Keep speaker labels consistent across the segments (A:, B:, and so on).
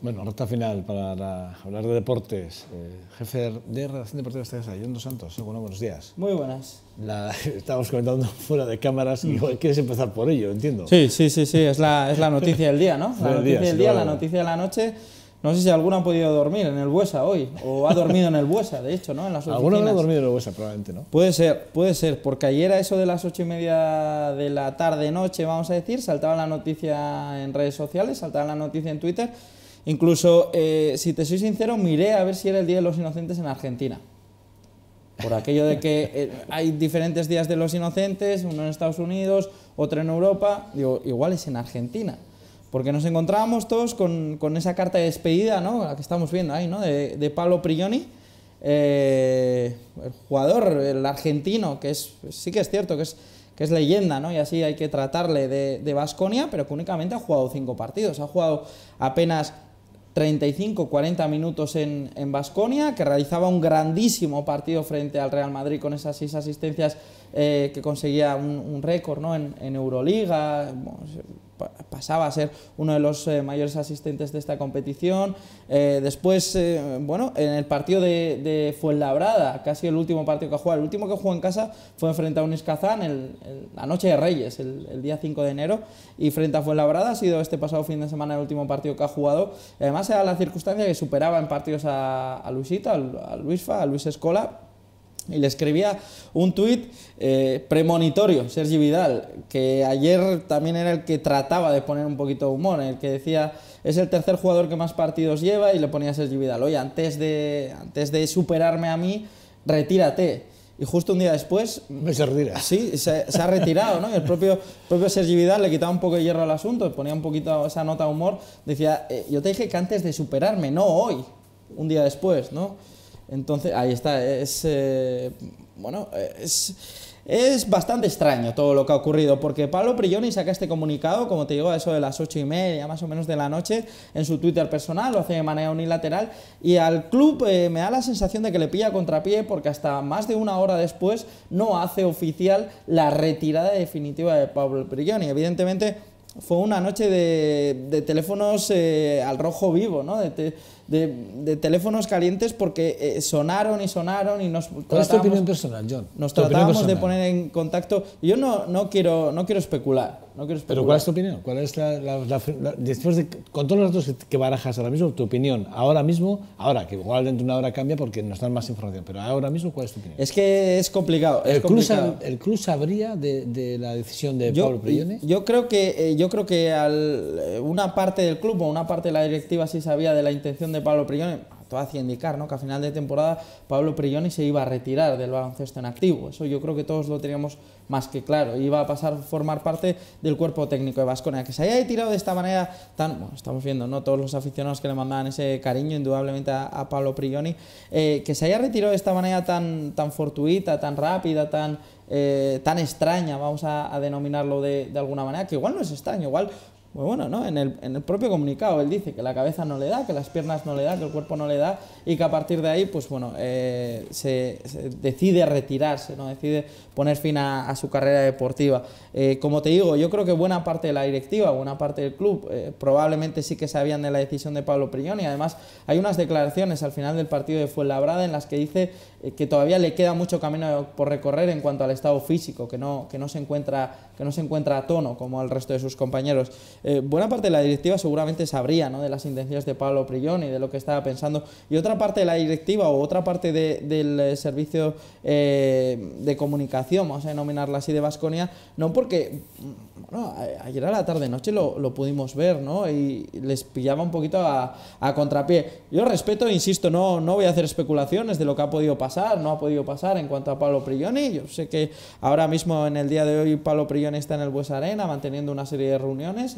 A: Bueno, recta final para hablar de deportes. Eh, jefe de Redacción Deportiva casa, John Dos Santos. Eh, bueno, buenos días.
B: Muy buenas.
A: La, estábamos comentando fuera de cámaras
B: y quieres empezar por ello, entiendo. Sí, sí, sí, sí. Es la, es la noticia del día, ¿no? La noticia del día, la noticia de la noche. No sé si alguno ha podido dormir en el Buesa hoy, o ha dormido en el Buesa, de hecho, ¿no? En las oficinas. Alguno no ha dormido en
A: el Buesa, probablemente, ¿no?
B: Puede ser, puede ser, porque ayer a eso de las ocho y media de la tarde-noche, vamos a decir, saltaba la noticia en redes sociales, saltaba la noticia en Twitter, Incluso, eh, si te soy sincero, miré a ver si era el Día de los Inocentes en Argentina. Por aquello de que eh, hay diferentes días de los inocentes, uno en Estados Unidos, otro en Europa. Digo, igual es en Argentina. Porque nos encontrábamos todos con, esa carta de despedida, ¿no? La que estamos viendo ahí, ¿no? De, de Pablo Prigioni. Eh, el jugador, el argentino, que es, sí que es cierto que es, que es leyenda, ¿no? Y así hay que tratarle de Vasconia, pero que únicamente ha jugado cinco partidos. Ha jugado apenas 35, 40 minutos en Vasconia, que realizaba un grandísimo partido frente al Real Madrid con esas seis asistencias eh, que conseguía un, récord ¿no? en, Euroliga pasaba a ser uno de los eh, mayores asistentes de esta competición. Eh, después, eh, bueno, en el partido de, de, Fuenlabrada, casi el último partido que ha jugado, el último que jugó en casa fue frente a Unis Kazán la noche de Reyes, el, día 5 de enero, y frente a Fuenlabrada ha sido este pasado fin de semana el último partido que ha jugado. Además, era la circunstancia que superaba en partidos a, a Luisito, a, a Luisfa, a Luis Escola, y le escribía un tuit eh, premonitorio, Sergi Vidal, que ayer también era el que trataba de poner un poquito de humor, el que decía, es el tercer jugador que más partidos lleva y le ponía a Sergi Vidal, oye, antes de, antes de superarme a mí, retírate. Y justo un día después... Me se retira. Sí, se, ha retirado, ¿no? Y el propio, propio Sergi Vidal le quitaba un poco de hierro al asunto, ponía un poquito esa nota de humor, decía, eh, yo te dije que antes de superarme, no hoy, un día después, ¿no? Entonces, ahí está, es... Eh, bueno, es... bastante extraño todo lo que ha ocurrido, porque Pablo Prigioni saca este comunicado, como te digo, a eso de las ocho y media más o menos de la noche, en su Twitter personal, lo hace de manera unilateral, y al club eh, me da la sensación de que le pilla contrapié, porque hasta más de una hora después no hace oficial la retirada definitiva de Pablo Prigioni. Evidentemente, fue una noche de, teléfonos eh, al rojo vivo, ¿no? De de, teléfonos calientes porque eh, sonaron y sonaron y nos ¿Cuál es tu opinión personal, John? Nos tratamos de poner en contacto. Yo no, no, quiero, no quiero especular. No Pero ¿cuál es tu opinión? ¿Cuál es la, después de, con todos los datos
A: que barajas ahora mismo, tu opinión ahora mismo, ahora que igual dentro de una hora cambia porque nos dan más información, pero ahora mismo ¿cuál es tu opinión? Es que es complicado. el, club el, sabría de, la decisión
B: de yo, Pablo Yo creo que eh, yo creo que al, eh, una parte del club o una parte de la directiva sí sabía de la intención de Pablo Prigioni, todo hacía indicar ¿no? que a final de temporada Pablo Prigioni se iba a retirar del baloncesto en activo. Eso yo creo que todos lo teníamos más que claro. Iba a pasar a formar parte del cuerpo técnico de Vasconia. Que se haya retirado de esta manera tan. estamos viendo, ¿no? Todos los aficionados que le mandaban ese cariño, indudablemente, a, Pablo Prigioni. Eh, que se haya retirado de esta manera tan, tan fortuita, tan rápida, tan. Eh, tan extraña, vamos a, denominarlo de, de, alguna manera, que igual no es extraño, igual pues bueno, ¿no? En el, propio comunicado él dice que la cabeza no le da, que las piernas no le da, que el cuerpo no le da y que a partir de ahí, pues bueno, eh, se, decide retirarse, ¿no? Decide poner fin a, su carrera deportiva. Eh, como te digo, yo creo que buena parte de la directiva, buena parte del club, eh, probablemente sí que sabían de la decisión de Pablo Priñón y además hay unas declaraciones al final del partido de Fuenlabrada en las que dice que todavía le queda mucho camino por recorrer en cuanto al estado físico, que no, que no, se, encuentra, que no se encuentra a tono como al resto de sus compañeros. Eh, buena parte de la directiva seguramente sabría ¿no? de las intenciones de Pablo Prillón y de lo que estaba pensando. Y otra parte de la directiva o otra parte del eh, servicio eh, de comunicación, vamos a denominarla así, de Vasconia, no porque bueno, ayer a la tarde-noche lo, lo, pudimos ver ¿no? y les pillaba un poquito a, a contrapié. Yo respeto, insisto, no, no voy a hacer especulaciones de lo que ha podido pasar, no ha podido pasar en cuanto a Pablo Prigioni. Yo sé que ahora mismo en el día de hoy Pablo Prigioni está en el Buesarena Arena manteniendo una serie de reuniones.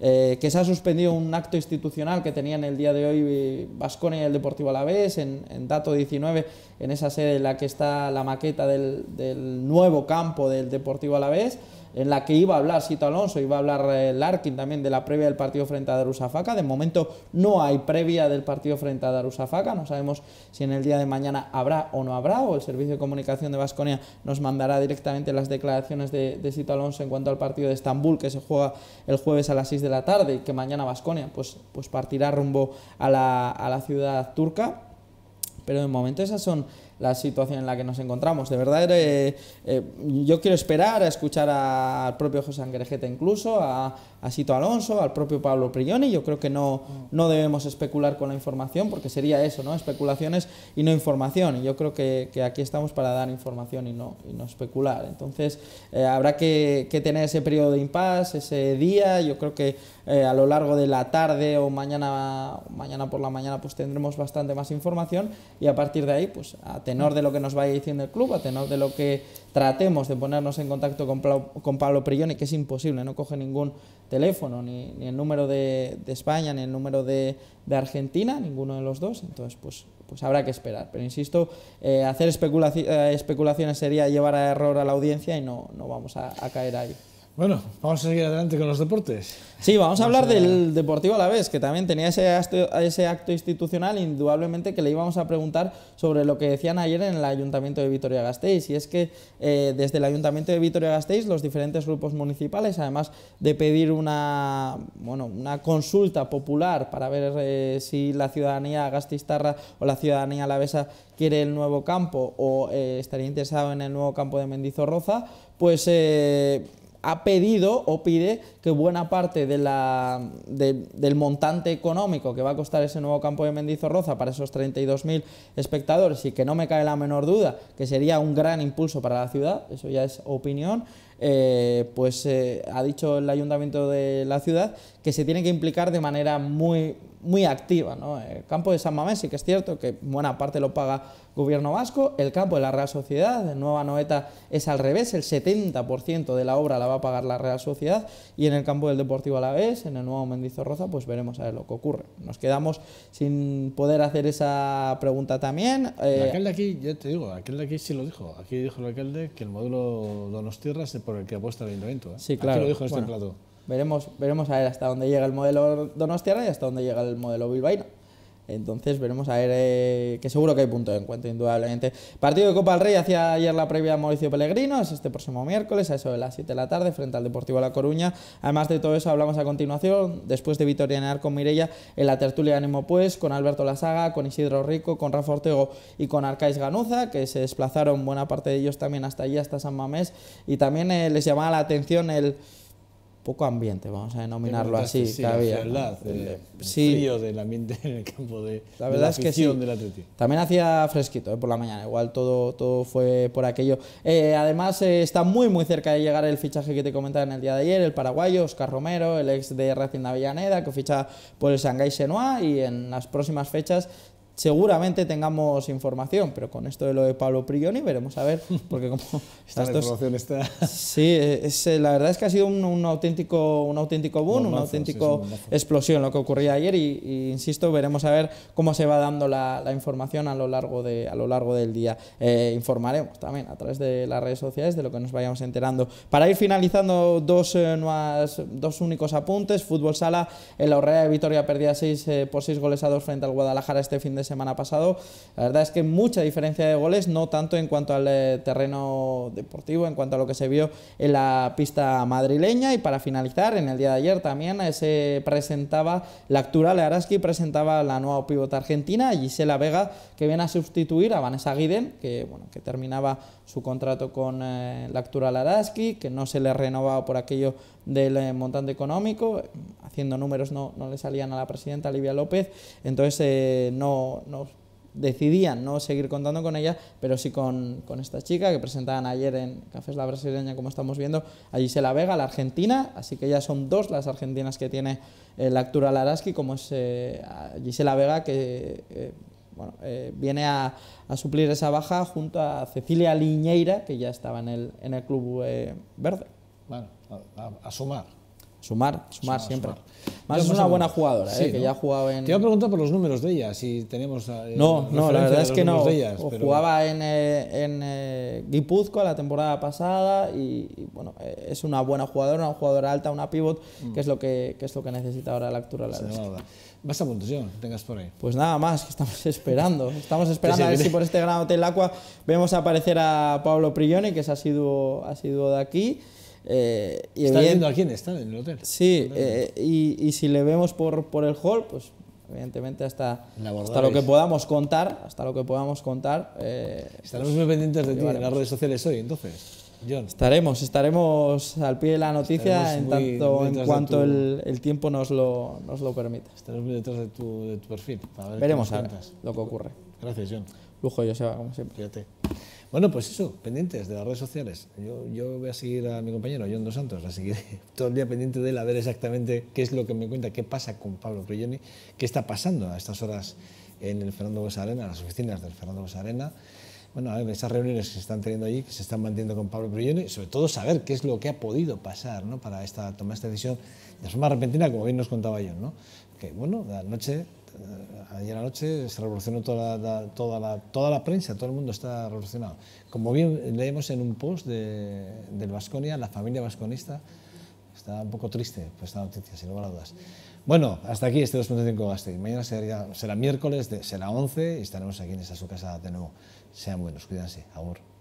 B: Eh, que se ha suspendido un acto institucional que tenían el día de hoy Vasconia eh, y el Deportivo Alavés en, en Dato 19, en esa sede en la que está la maqueta del, del nuevo campo del Deportivo Alavés en la que iba a hablar Sito Alonso, iba a hablar eh, Larkin también de la previa del partido frente a Darussafaka. De momento no hay previa del partido frente a Darussafaka, no sabemos si en el día de mañana habrá o no habrá, o el servicio de comunicación de Vasconia nos mandará directamente las declaraciones de, Sito Alonso en cuanto al partido de Estambul que se juega el jueves a las 6 de la tarde y que mañana Vasconia pues, pues partirá rumbo a la, a la ciudad turca. Pero de momento esas son la situación en la que nos encontramos. De verdad, eh, eh, yo quiero esperar a escuchar al propio José Angrejeta incluso, a, Sito Alonso, al propio Pablo Prigioni. Yo creo que no, mm. no debemos especular con la información porque sería eso, ¿no? Especulaciones y no información. Y yo creo que, que aquí estamos para dar información y no, y no especular. Entonces, eh, habrá que, que, tener ese periodo de impasse, ese día. Yo creo que a lo largo de la tarde o mañana, mañana por la mañana pues tendremos bastante más información y a partir de ahí pues a tener tenor de lo que nos vaya diciendo el club, a tenor de lo que tratemos de ponernos en contacto con, con Pablo Prigioni, que es imposible, no coge ningún teléfono, ni, el número de, España, ni el número de, Argentina, ninguno de los dos, entonces pues, pues habrá que esperar. Pero insisto, eh, hacer eh, especulaciones sería llevar a error a la audiencia y no, no vamos a caer ahí. Bueno, vamos a seguir adelante con los deportes. Sí, vamos, a hablar del Deportivo a la vez, que también tenía ese acto, institucional, indudablemente que le íbamos a preguntar sobre lo que decían ayer en el Ayuntamiento de Vitoria-Gasteiz. Y es que eh, desde el Ayuntamiento de Vitoria-Gasteiz, los diferentes grupos municipales, además de pedir una, bueno, una consulta popular para ver eh, si la ciudadanía gastistarra o la ciudadanía alavesa quiere el nuevo campo o eh, estaría interesado en el nuevo campo de Mendizorroza, pues ha pedido o pide que buena parte del montante económico que va a costar ese nuevo campo de Mendizorroza para esos 32.000 espectadores y que no me cae la menor duda que sería un gran impulso para la ciudad, eso ya es opinión, eh, pues eh, ha dicho el ayuntamiento de la ciudad que se tiene que implicar de manera muy, muy activa. ¿no? El campo de San Mamés sí que es cierto que buena parte lo paga gobierno vasco, el campo de la Real Sociedad, de Nueva Noeta es al revés, el 70% de la obra la va a pagar la Real Sociedad y en el campo del Deportivo Alavés, en el nuevo Mendizorroza, pues veremos a ver lo que ocurre. Nos quedamos sin poder hacer esa pregunta también. Eh, el Aquel aquí,
A: ya te digo, aquel de aquí sí lo dijo. Aquí dijo el alcalde que el modelo Donostierra es por el que apuesta el
B: ayuntamiento. ¿eh? Sí, claro. Aquí lo dijo en este Veremos, veremos a ver hasta dónde llega el modelo donostiarra y hasta dónde llega el modelo bilbaíno. Entonces veremos a ver, eh, que seguro que hay punto de encuentro, indudablemente. Partido de Copa del Rey hacía ayer la previa Mauricio Pellegrino, es este próximo miércoles a eso de las 7 de la tarde frente al Deportivo La Coruña. Además de todo eso hablamos a continuación, después de Vitorianear con Mirella en la tertulia de Animo Pues, con Alberto Lasaga, con Isidro Rico, con Rafa Ortego y con Arcais Ganuza, que se desplazaron buena parte de ellos también hasta allí, hasta San Mamés. Y también eh, les llamaba la atención el poco ambiente, vamos a denominarlo así. Em, sí,
A: del ambiente en el campo de la verdad de la es
B: También hacía fresquito eh, por la mañana, igual todo, todo fue por aquello. Eh, además, eh, está muy muy cerca de llegar el fichaje que te comentaba en el día de ayer, el paraguayo Oscar Romero, el ex de Racing de Avellaneda, que ficha por el Shanghai Senua y en las próximas fechas seguramente tengamos información, pero con esto de lo de Pablo Prigioni veremos a ver, porque como esta está... Sí, eh, la verdad es que ha sido un, auténtico, un auténtico boom, una auténtica explosión lo que ocurría ayer y, insisto, veremos a ver cómo se va dando la, información a lo largo, de, a lo largo del día. Eh, informaremos también a través de las redes sociales de lo que nos vayamos enterando. Para ir finalizando, dos, eh, dos únicos apuntes. Fútbol Sala, en la Orrea de Vitoria perdía 6 por 6 goles a 2 frente al Guadalajara este fin de semana pasado. La verdad es que mucha diferencia de goles, no tanto en cuanto al eh, terreno deportivo, en cuanto a lo que se vio en la pista madrileña. Y para finalizar, en el día de ayer también eh, se presentaba la actual Araski, presentaba la nueva pivota argentina, Gisela Vega, que viene a sustituir a Vanessa Guiden, que, bueno, que terminaba su contrato con eh, la actual Araski, que no se le renovaba por aquello del eh, montante económico. Haciendo números no, le salían a la presidenta Olivia López, entonces eh, no, no, decidían no seguir contando con ella, pero sí con, esta chica que presentaban ayer en Cafés La Brasileña, como estamos viendo, a Gisela Vega, la argentina, así que ya son dos las argentinas que tiene eh, la Actura Laraski, como es Gisela Vega, que viene a, suplir esa baja junto a Cecilia Liñeira, que ya estaba en el, en el club verde. Bueno, a, sumar. Sumar, sumar, siempre. Más es una buena jugadora, eh, que ya jugaba en. Te
A: iba a preguntar por los números de ella, si tenemos.
B: Eh, no, no, la verdad es que no. Jugaba en, eh, en eh, la temporada pasada y, bueno, eh, es una buena jugadora, una jugadora alta, una pivot, mm. que, es lo que, que, es lo que necesita ahora la altura. La a puntos, que tengas por ahí. Pues nada más, que estamos esperando. Estamos esperando a ver si por este Gran Hotel Aqua vemos aparecer a Pablo Prigioni, que es asiduo, asiduo de aquí. Eh, y está viendo a quién está en el hotel. Sí, eh, y, si le vemos por, por el hall, pues evidentemente hasta, hasta lo que podamos contar, hasta lo que podamos contar. Eh, estaremos muy pues, pendientes de ti en las redes sociales hoy, entonces. John. Estaremos, estaremos al pie de la noticia en tanto en cuanto el, tiempo nos lo, nos lo permita. Estaremos detrás de tu, de tu perfil. Veremos a lo que ocurre. Gracias, John. Lujo, va, como siempre.
A: Bueno, pues eso, pendientes de las redes sociales. Yo, voy a seguir a mi compañero John Dos Santos, a seguir todo el día pendiente de él a ver exactamente qué es lo que me cuenta, qué pasa con Pablo Prigioni, qué está pasando a estas horas en el Fernando Arena, en las oficinas del Fernando Arena. Bueno, a ver, esas reuniones que se están teniendo allí, que se están manteniendo con Pablo Prigioni, sobre todo saber qué es lo que ha podido pasar ¿no? para esta, tomar esta decisión de forma repentina, como bien nos contaba John. ¿no? Que bueno, la noche Ayer noche se revolucionó toda la, toda, toda la prensa, todo el mundo está revolucionado. Como bien leemos en un post de, del Vasconia, la familia vasconista está un poco triste por esta noticia, sin lugar a dudas. Bueno, hasta aquí este 2.5 Gasteiz. Mañana será, será miércoles, será 11 y estaremos aquí en esta su casa de nuevo. Sean buenos, cuídense. amor.